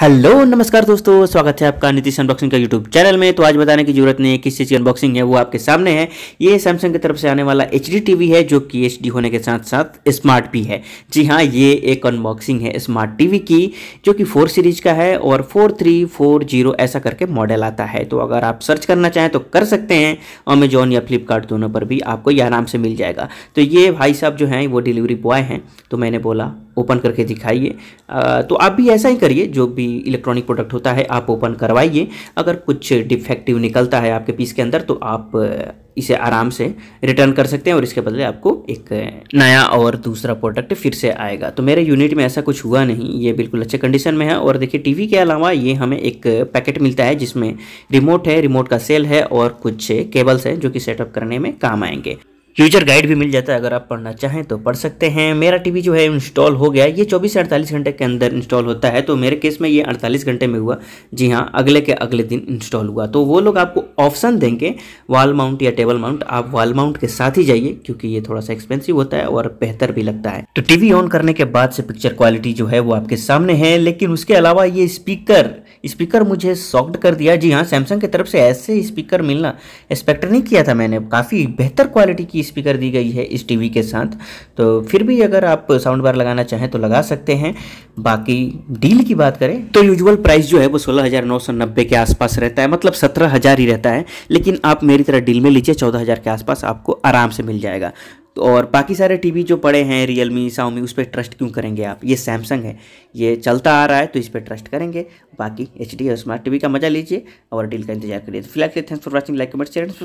hello नमस्कार दोस्तों स्वागत है आपका नीतीश अनबॉक्सिंग का यूट्यूब चैनल में तो आज बताने की जरूरत नहीं है किस चीज़ की अनबॉक्सिंग है वो आपके सामने है ये सैमसंग की तरफ से आने वाला एच टीवी है जो कि एच होने के साथ साथ स्मार्ट भी है जी हाँ ये एक अनबॉक्सिंग है स्मार्ट टीवी की जो कि फोर सीरीज का है और फोर थ्री फोर जीरो ऐसा करके मॉडल आता है तो अगर आप सर्च करना चाहें तो कर सकते हैं अमेजोन या फ्लिपकार्ट दोनों पर भी आपको यह आराम से मिल जाएगा तो ये भाई साहब जो हैं वो डिलीवरी बॉय हैं तो मैंने बोला ओपन करके दिखाइए तो आप भी ऐसा ही करिए जो भी इलेक्ट्रॉनिक प्रोडक्ट होता है आप ओपन करवाइए अगर कुछ डिफेक्टिव निकलता है आपके पीस के अंदर तो आप इसे आराम से रिटर्न कर सकते हैं और इसके बदले आपको एक नया और दूसरा प्रोडक्ट फिर से आएगा तो मेरे यूनिट में ऐसा कुछ हुआ नहीं ये बिल्कुल अच्छे कंडीशन में है और देखिए टीवी के अलावा ये हमें एक पैकेट मिलता है जिसमें रिमोट है रिमोट का सेल है और कुछ केबल्स हैं जो कि सेटअप करने में काम आएंगे यूजर गाइड भी मिल जाता है अगर आप पढ़ना चाहें तो पढ़ सकते हैं मेरा टीवी जो है इंस्टॉल हो गया ये 24 से 48 घंटे के अंदर इंस्टॉल होता है तो मेरे केस में ये 48 घंटे में हुआ जी हाँ अगले के अगले दिन इंस्टॉल हुआ तो वो लोग आपको ऑप्शन देंगे वॉल माउंट या टेबल माउंट आप वॉल माउंट के साथ ही जाइए क्योंकि ये थोड़ा सा एक्सपेंसिव होता है और बेहतर भी लगता है तो टीवी ऑन करने के बाद से पिक्चर क्वालिटी जो है वो आपके सामने है लेकिन उसके अलावा ये स्पीकर स्पीकर मुझे सॉफ्ट कर दिया जी हाँ सैमसंग की तरफ से ऐसे स्पीकर मिलना एक्सपेक्ट नहीं किया था मैंने काफ़ी बेहतर क्वालिटी की स्पीकर दी गई है इस टीवी के साथ तो फिर भी अगर आप साउंड बार लगाना चाहें तो लगा सकते हैं बाकी डील की बात करें तो यूजुअल प्राइस जो है वो सोलह हज़ार नौ सौ नब्बे के आसपास रहता है मतलब सत्रह हज़ार ही रहता है लेकिन आप मेरी तरह डील में लीजिए चौदह हज़ार के आसपास आपको आराम से मिल जाएगा और बाकी सारे टीवी जो पड़े हैं रियलमी साउमी उस पर ट्रस्ट क्यों करेंगे आप ये सैमसंग है ये चलता आ रहा है तो इस पर ट्रस्ट करेंगे बाकी एच डी और स्मार्ट टीवी का मजा लीजिए और डील का इंतजार करिए तो फिलहाल thanks for watching like comment share